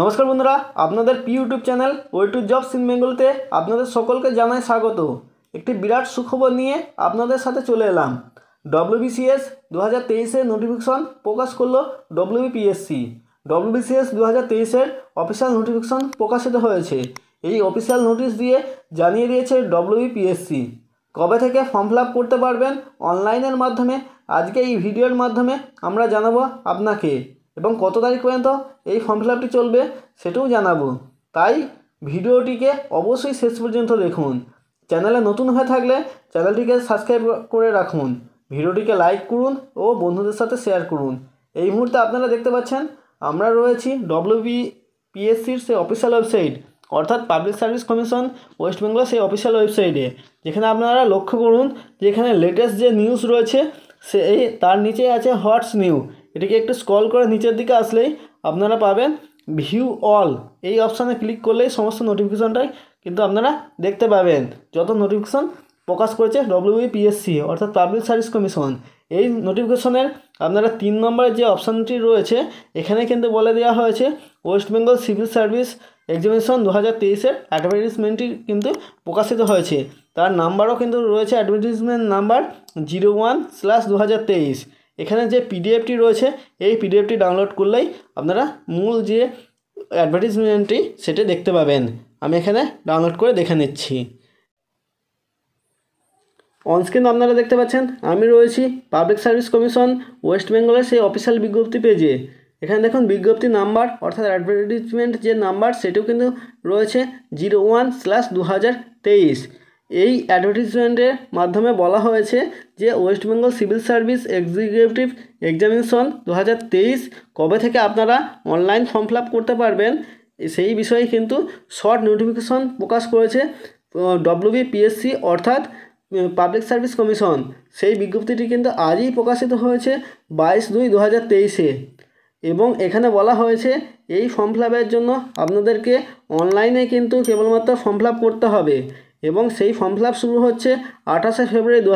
নমস্কার বন্ধুরা আপনাদের পি YouTube channel to job scene বেঙ্গলতে আপনাদের সকলকে জানাই স্বাগত একটি বিরাট সুখবর নিয়ে আপনাদের সাথে চলে এলাম ডব্লিউবিসিএস দু হাজার তেইশের নোটিফিকেশন প্রকাশ করলো ডব্লিউবিপিএসসি ডব্লিউবিসিএস দু হাজার তেইশের অফিসিয়াল নোটিফিকেশন প্রকাশিত হয়েছে এই অফিসিয়াল নোটিশ দিয়ে জানিয়ে দিয়েছে ডব্লিউবিপিএসসি কবে থেকে ফর্ম ফিল আপ করতে পারবেন অনলাইনের মাধ্যমে আজকে এই ভিডিওর মাধ্যমে আমরা জানাবো আপনাকে এবং কত তারিখ পর্যন্ত এই ফর্ম ফিল আপটি চলবে সেটাও জানাবো তাই ভিডিওটিকে অবশ্যই শেষ পর্যন্ত দেখুন চ্যানেলে নতুন হয়ে থাকলে চ্যানেলটিকে সাবস্ক্রাইব করে রাখুন ভিডিওটিকে লাইক করুন ও বন্ধুদের সাথে শেয়ার করুন এই মুহূর্তে আপনারা দেখতে পাচ্ছেন আমরা রয়েছি ডব্লিউবি পিএসসির সে অফিসিয়াল ওয়েবসাইট অর্থাৎ public service commission West Bengal সেই অফিসিয়াল ওয়েবসাইটে যেখানে আপনারা লক্ষ্য করুন যে এখানে লেটেস্ট যে নিউজ রয়েছে সে তার নিচে আছে হটস নিউ এটিকে একটু স্ক্রল করে নিচের দিকে আসলেই আপনারা পাবেন ভিউ অল এই অপশানে ক্লিক করলেই সমস্ত নোটিফিকেশনটাই কিন্তু আপনারা দেখতে পাবেন যত নোটিফিকেশন প্রকাশ করেছে ডব্লিউপিএসসি অর্থাৎ পাবলিক সার্ভিস কমিশন এই নোটিফিকেশনের আপনারা তিন নম্বরের যে অপশানটি রয়েছে এখানে কিন্তু বলে দেওয়া হয়েছে West Bengal civil service examination দু হাজার তেইশের অ্যাডভার্টিজমেন্টটি কিন্তু প্রকাশিত হয়েছে তার নাম্বারও কিন্তু রয়েছে advertisement number zero one slash দু হাজার তেইশ এখানে যে পিডিএফটি রয়েছে এই পিডিএফটি ডাউনলোড করলেই আপনারা মূল যে অ্যাডভার্টিজমেন্টটি সেটা দেখতে পাবেন আমি এখানে ডাউনলোড করে দেখে নিচ্ছি অনস্ক্রিন আপনারা দেখতে পাচ্ছেন আমি রয়েছি পাবলিক সার্ভিস কমিশন ওয়েস্ট বেঙ্গলের সেই অফিসিয়াল বিজ্ঞপ্তি পেজে এখানে দেখুন বিজ্ঞপ্তি নাম্বার অর্থাৎ অ্যাডভার্টিজমেন্ট যে নাম্বার সেটিও কিন্তু রয়েছে জিরো ওয়ান স্ল্যাশ দু হাজার তেইশ এই অ্যাডভার্টিজমেন্টের মাধ্যমে বলা হয়েছে যে West Bengal civil service executive examination দু কবে থেকে আপনারা অনলাইন ফর্ম ফিল করতে পারবেন সেই বিষয়ে কিন্তু শর্ট নোটিফিকেশন প্রকাশ করেছে ডব্লিউবিপিএসসি অর্থাৎ পাবলিক সার্ভিস কমিশন সেই বিজ্ঞপ্তিটি কিন্তু আজই প্রকাশিত হয়েছে বাইশ দুই দু হাজার তেইশে এবং এখানে বলা হয়েছে এই ফর্ম ফিল জন্য আপনাদেরকে অনলাইনে কিন্তু কেবলমাত্র ফর্ম ফিল করতে হবে এবং সেই ফর্ম ফিল শুরু হচ্ছে আঠাশে ফেব্রুয়ারি দু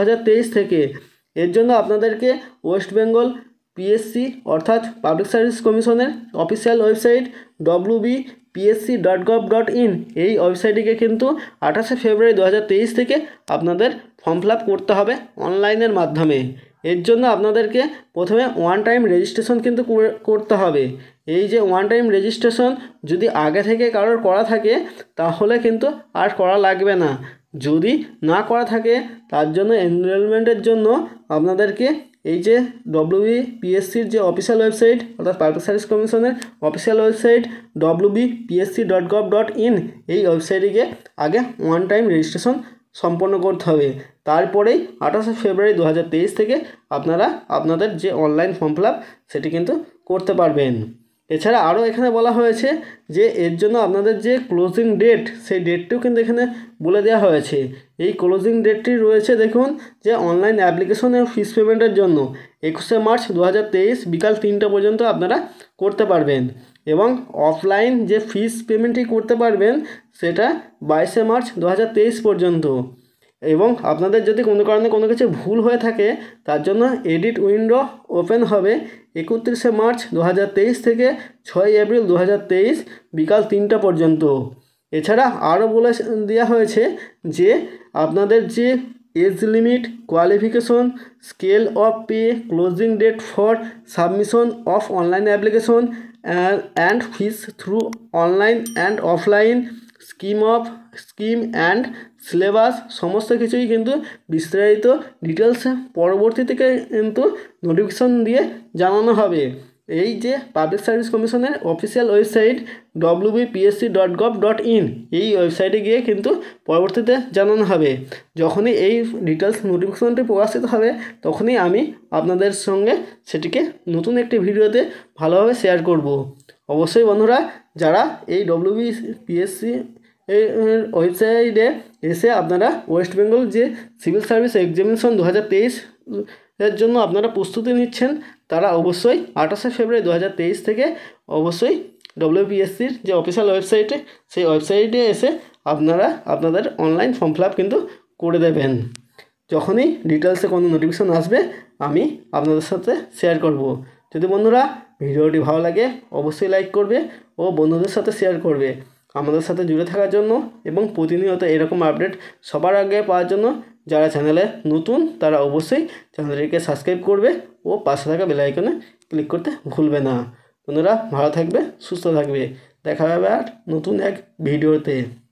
থেকে এর জন্য আপনাদেরকে ওয়েস্ট বেঙ্গল পিএসসি অর্থাৎ পাবলিক সার্ভিস কমিশনের official website W PSC dot gov dot in এই ওয়েবসাইটিকে কিন্তু আঠাশে ফেব্রুয়ারি দু থেকে আপনাদের ফর্ম ফিল করতে হবে অনলাইনের মাধ্যমে এর জন্য আপনাদেরকে প্রথমে ওয়ান টাইম রেজিস্ট্রেশন কিন্তু করতে হবে এই যে ওয়ান টাইম রেজিস্ট্রেশন যদি আগে থেকে কারোর করা থাকে তাহলে কিন্তু আর করা লাগবে না যদি না করা থাকে তার জন্য এনরোলমেন্টের জন্য আপনাদেরকে এই যে ডব্লিউবি পিএসসির যে অফিসিয়াল ওয়েবসাইট অর্থাৎ পাবলিক সার্ভিস কমিশনের official website WB PSC dot gov dot in এই ওয়েবসাইটে গিয়ে আগে ওয়ান টাইম রেজিস্ট্রেশন সম্পন্ন করতে হবে তারপরেই আঠাশে ফেব্রুয়ারি দু থেকে আপনারা আপনাদের যে অনলাইন ফর্ম ফিল সেটি কিন্তু করতে পারবেন এছাড়া আরও এখানে বলা হয়েছে যে এর জন্য আপনাদের যে ক্লোজিং ডেট সেই ডেটটিও কিন্তু এখানে বলে দেওয়া হয়েছে এই ক্লোজিং ডেটটি রয়েছে দেখুন যে অনলাইন অ্যাপ্লিকেশন এবং ফিস পেমেন্টের জন্য একুশে মার্চ দু বিকাল তিনটা পর্যন্ত আপনারা করতে পারবেন এবং অফলাইন যে ফিস পেমেন্টটি করতে পারবেন সেটা বাইশে মার্চ দু পর্যন্ত এবং আপনাদের যদি কোনো কারণে কোনো কিছু ভুল হয়ে থাকে তার জন্য এডিট উইন্ডো ওপেন হবে একত্রিশে মার্চ দু থেকে ছয় এপ্রিল দু বিকাল তিনটা পর্যন্ত এছাড়া আরও বলে দেওয়া হয়েছে যে আপনাদের যে age limit qualification scale of pay closing date for submission of online application and fees through online and offline scheme of scheme and syllabus সমস্ত কিছুই কিন্তু বিস্তারিত ডিটেলস পরবর্তী থেকে কিন্তু নোটিফিকেশন দিয়ে জানানো হবে এই যে পাবলিক সার্ভিস কমিশনের official website WBPSC dot gov dot in এই ওয়েবসাইটে গিয়ে কিন্তু পরবর্তীতে জানানো হবে যখনই এই ডিটেলস নোটিফিকেশনটি প্রকাশিত হবে তখনই আমি আপনাদের সঙ্গে সেটিকে নতুন একটি ভিডিওতে ভালোভাবে শেয়ার করব অবশ্যই বন্ধুরা যারা এই ডব্লিউবিপিএসসি এই ওয়েবসাইটে এসে আপনারা ওয়েস্ট বেঙ্গল যে সিভিল সার্ভিস এক্সামিনেশন দু হাজার তেইশ এর জন্য আপনারা প্রস্তুতি নিচ্ছেন তারা অবশ্যই আঠাশে ফেব্রুয়ারি দু হাজার তেইশ থেকে অবশ্যই ডব্লিউপিএসসির যে অফিসিয়াল ওয়েবসাইটে সেই ওয়েবসাইটে এসে আপনারা আপনাদের অনলাইন ফর্ম ফিল কিন্তু করে দেবেন যখনই ডিটেলসে কোনো নোটিফিকেশান আসবে আমি আপনাদের সাথে শেয়ার করব। যদি বন্ধুরা ভিডিওটি ভালো লাগে অবশ্যই লাইক করবে ও বন্ধুদের সাথে শেয়ার করবে আমাদের সাথে জুড়ে থাকার জন্য এবং প্রতিনিয়ত এরকম আপডেট সবার আগে পাওয়ার জন্য যারা চ্যানেলে নতুন তারা অবশ্যই চ্যানেলটিকে সাবস্ক্রাইব করবে ও পাশে থাকা বেলাইকনে ক্লিক করতে ভুলবে না বন্ধুরা ভালো থাকবে সুস্থ থাকবে দেখা হবে আর নতুন এক ভিডিওতে